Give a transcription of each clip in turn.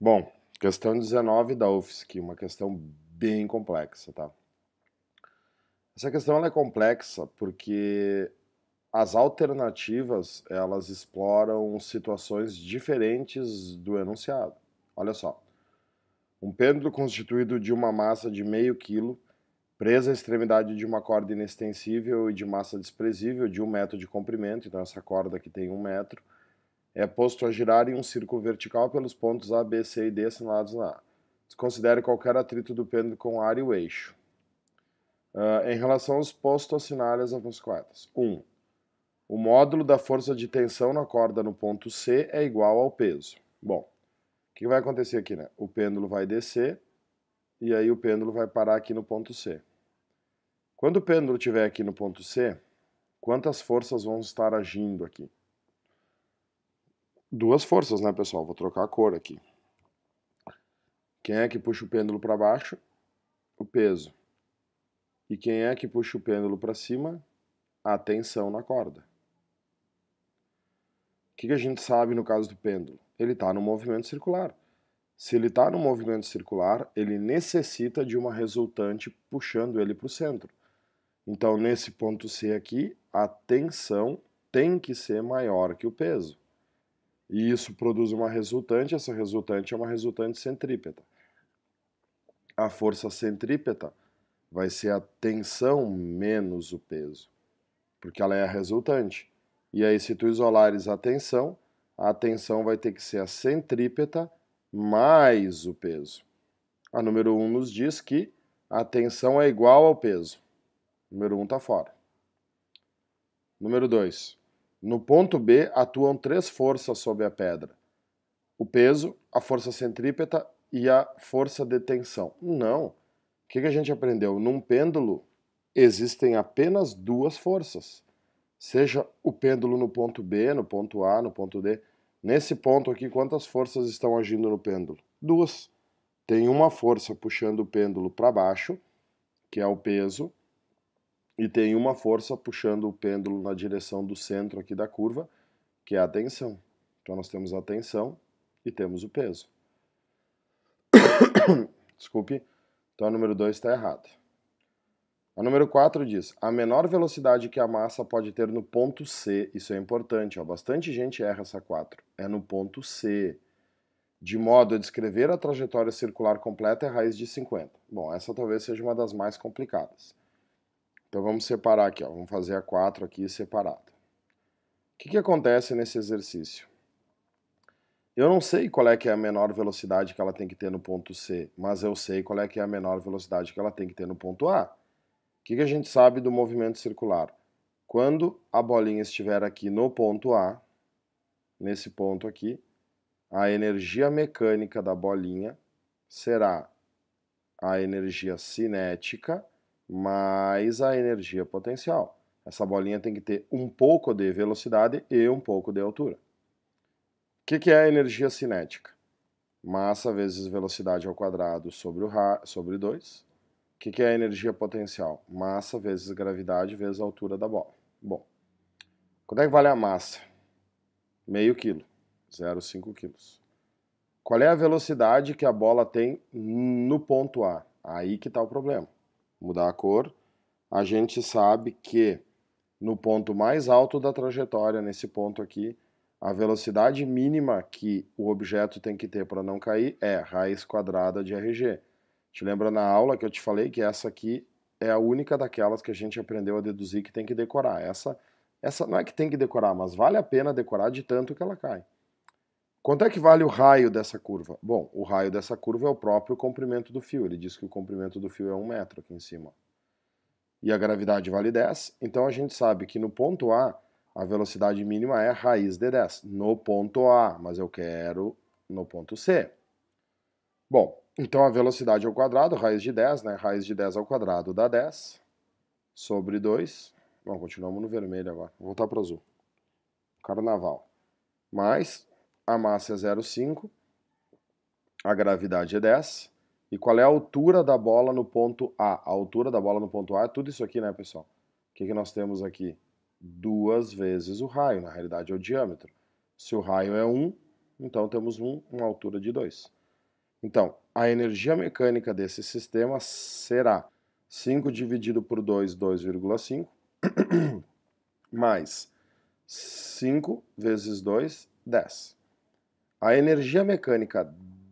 Bom, questão 19 da UFSC, uma questão bem complexa, tá? Essa questão é complexa porque as alternativas elas exploram situações diferentes do enunciado. Olha só, um pêndulo constituído de uma massa de meio quilo presa à extremidade de uma corda inextensível e de massa desprezível de um metro de comprimento, então essa corda aqui tem um metro, é posto a girar em um círculo vertical pelos pontos A, B, C e D assinalados na A. Desconsidere qualquer atrito do pêndulo com a área e o eixo. Uh, em relação aos postos, assinalados, as avosquadas. 1. Um, o módulo da força de tensão na corda no ponto C é igual ao peso. Bom, o que vai acontecer aqui? Né? O pêndulo vai descer e aí o pêndulo vai parar aqui no ponto C. Quando o pêndulo estiver aqui no ponto C, quantas forças vão estar agindo aqui? duas forças, né, pessoal? Vou trocar a cor aqui. Quem é que puxa o pêndulo para baixo? O peso. E quem é que puxa o pêndulo para cima? A tensão na corda. O que, que a gente sabe no caso do pêndulo? Ele está no movimento circular. Se ele está no movimento circular, ele necessita de uma resultante puxando ele para o centro. Então, nesse ponto C aqui, a tensão tem que ser maior que o peso. E isso produz uma resultante, essa resultante é uma resultante centrípeta. A força centrípeta vai ser a tensão menos o peso, porque ela é a resultante. E aí, se tu isolares a tensão, a tensão vai ter que ser a centrípeta mais o peso. A número 1 um nos diz que a tensão é igual ao peso. Número 1 um está fora. Número 2. No ponto B atuam três forças sobre a pedra: o peso, a força centrípeta e a força de tensão. Não. O que, a gente aprendeu? Num pêndulo existem apenas duas forças. Seja o pêndulo no ponto B, no ponto A, no ponto D. Nesse ponto aqui, quantas forças estão agindo no pêndulo? Duas. Tem uma força puxando o pêndulo para baixo, que é o peso, e tem uma força puxando o pêndulo na direção do centro aqui da curva, que é a tensão. Então nós temos a tensão e temos o peso. Desculpe. Então a número 2 está errada. A número 4 diz: a menor velocidade que a massa pode ter no ponto C, isso é importante, ó, bastante gente erra essa 4. É no ponto C. De modo a descrever a trajetória circular completa é raiz de 50. Bom, essa talvez seja uma das mais complicadas. Então vamos separar aqui, ó. vamos fazer a 4 aqui separada. O que, que acontece nesse exercício? Eu não sei qual é que é a menor velocidade que ela tem que ter no ponto C, mas eu sei qual é que é a menor velocidade que ela tem que ter no ponto A. O que, que a gente sabe do movimento circular? Quando a bolinha estiver aqui no ponto A, nesse ponto aqui, a energia mecânica da bolinha será a energia cinética mais a energia potencial. Essa bolinha tem que ter um pouco de velocidade e um pouco de altura. O que, que é a energia cinética? Massa vezes velocidade ao quadrado sobre, o ra... sobre 2. O que, que é a energia potencial? Massa vezes gravidade vezes a altura da bola. Bom, quanto é que vale a massa? Meio quilo, 0,5 quilos. Qual é a velocidade que a bola tem no ponto A? Aí que está o problema mudar a cor, a gente sabe que no ponto mais alto da trajetória, nesse ponto aqui, a velocidade mínima que o objeto tem que ter para não cair é raiz quadrada de RG. Te lembra na aula que eu te falei que essa aqui é a única daquelas que a gente aprendeu a deduzir que tem que decorar. Essa, essa não é que tem que decorar, mas vale a pena decorar de tanto que ela cai. Quanto é que vale o raio dessa curva? Bom, o raio dessa curva é o próprio comprimento do fio. Ele diz que o comprimento do fio é 1 metro aqui em cima. E a gravidade vale 10, então a gente sabe que no ponto A, a velocidade mínima é raiz de 10. No ponto A, mas eu quero no ponto C. Bom, então a velocidade ao quadrado, raiz de 10, né? Raiz de 10 ao quadrado dá 10 sobre 2. Bom, continuamos no vermelho agora. Vou voltar para o azul. Carnaval. Mais a massa é 0,5, a gravidade é 10. E qual é a altura da bola no ponto A? A altura da bola no ponto A é tudo isso aqui, né, pessoal? O que, que nós temos aqui? Duas vezes o raio, na realidade é o diâmetro. Se o raio é 1, então temos 1, uma altura de 2. Então, a energia mecânica desse sistema será 5 dividido por 2, 2,5, mais 5 vezes 2, 10. A energia mecânica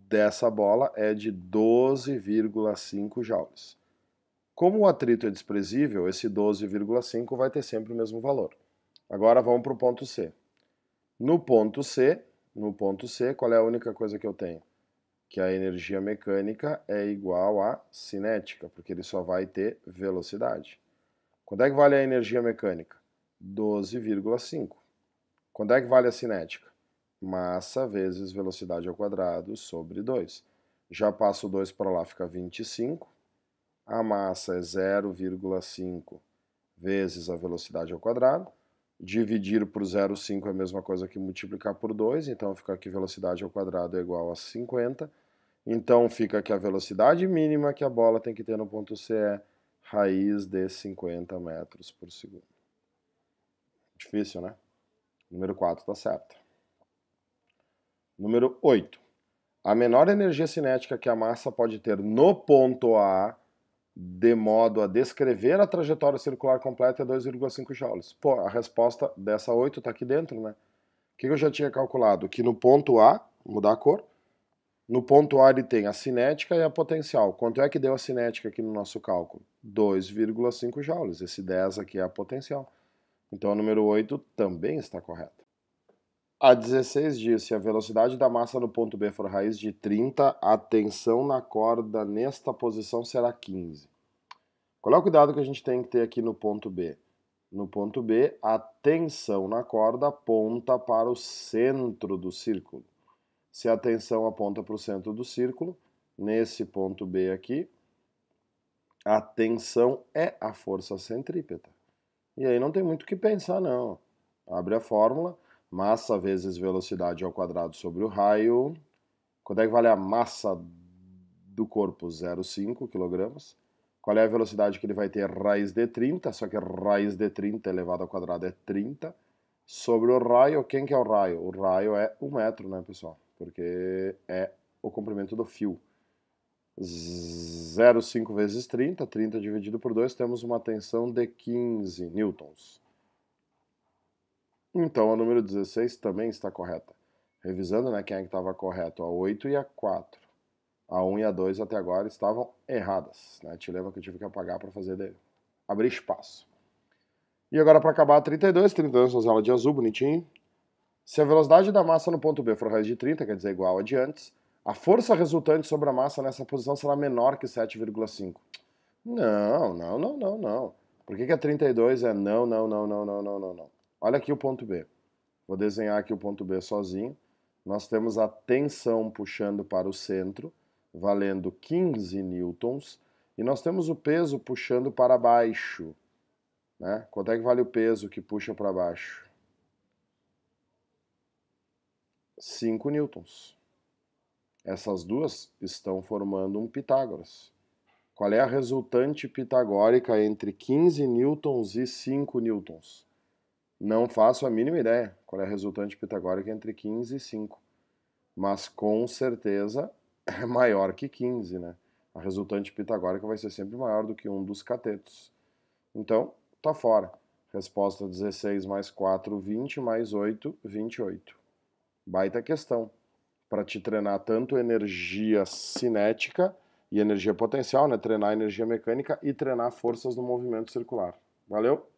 dessa bola é de 12,5 joules. Como o atrito é desprezível, esse 12,5 vai ter sempre o mesmo valor. Agora vamos para o ponto C. No ponto C, no ponto C, qual é a única coisa que eu tenho? Que a energia mecânica é igual à cinética, porque ele só vai ter velocidade. Quando é que vale a energia mecânica? 12,5. Quando é que vale a cinética? massa vezes velocidade ao quadrado sobre 2. Já passo 2 para lá, fica 25. A massa é 0,5 vezes a velocidade ao quadrado. Dividir por 0,5 é a mesma coisa que multiplicar por 2, então fica aqui velocidade ao quadrado é igual a 50. Então fica aqui a velocidade mínima que a bola tem que ter no ponto C é raiz de 50 metros por segundo. Difícil, né? Número 4 está certo. Número 8. A menor energia cinética que a massa pode ter no ponto A, de modo a descrever a trajetória circular completa, é 2,5 joules. Pô, a resposta dessa 8 está aqui dentro, né? O que eu já tinha calculado? Que no ponto A, mudar a cor, no ponto A ele tem a cinética e a potencial. Quanto é que deu a cinética aqui no nosso cálculo? 2,5 joules. Esse 10 aqui é a potencial. Então o número 8 também está correto. A 16 diz: se a velocidade da massa no ponto B for raiz de 30, a tensão na corda nesta posição será 15. Qual é o cuidado que a gente tem que ter aqui no ponto B? No ponto B, a tensão na corda aponta para o centro do círculo. Se a tensão aponta para o centro do círculo, nesse ponto B aqui, a tensão é a força centrípeta. E aí não tem muito o que pensar, não. Abre a fórmula massa vezes velocidade ao quadrado sobre o raio. Quando é que vale a massa do corpo? 0,5 kg. Qual é a velocidade que ele vai ter? Raiz de 30, só que raiz de 30 elevado ao quadrado é 30. Sobre o raio, quem que é o raio? O raio é 1 um metro, né, pessoal? Porque é o comprimento do fio. 0,5 vezes 30, 30 dividido por 2, temos uma tensão de 15 newtons. Então a número 16 também está correta. Revisando né, quem é que estava correto, a 8 e a 4. A 1 e a 2 até agora estavam erradas. Né? Te lembra que eu tive que apagar para fazer de... abrir espaço. E agora para acabar, a 32, 32 nós ela de azul, bonitinho. Se a velocidade da massa no ponto B for raiz de 30, quer dizer igual a de antes, a força resultante sobre a massa nessa posição será menor que 7,5. Não, não, não, não, não. Por que, que é a 32 é não, não, não, não, não, não, não, não? Olha aqui o ponto B. Vou desenhar aqui o ponto B sozinho. Nós temos a tensão puxando para o centro, valendo 15 newtons, e nós temos o peso puxando para baixo. Né? Quanto é que vale o peso que puxa para baixo? 5 newtons. Essas duas estão formando um Pitágoras. Qual é a resultante pitagórica entre 15 newtons e 5 newtons? Não faço a mínima ideia qual é a resultante pitagórica entre 15 e 5, mas com certeza é maior que 15, né? A resultante pitagórica vai ser sempre maior do que um dos catetos. Então, tá fora. Resposta 16 mais 4, 20, mais 8, 28. Baita questão. Para te treinar tanto energia cinética e energia potencial, né? Treinar energia mecânica e treinar forças no movimento circular. Valeu!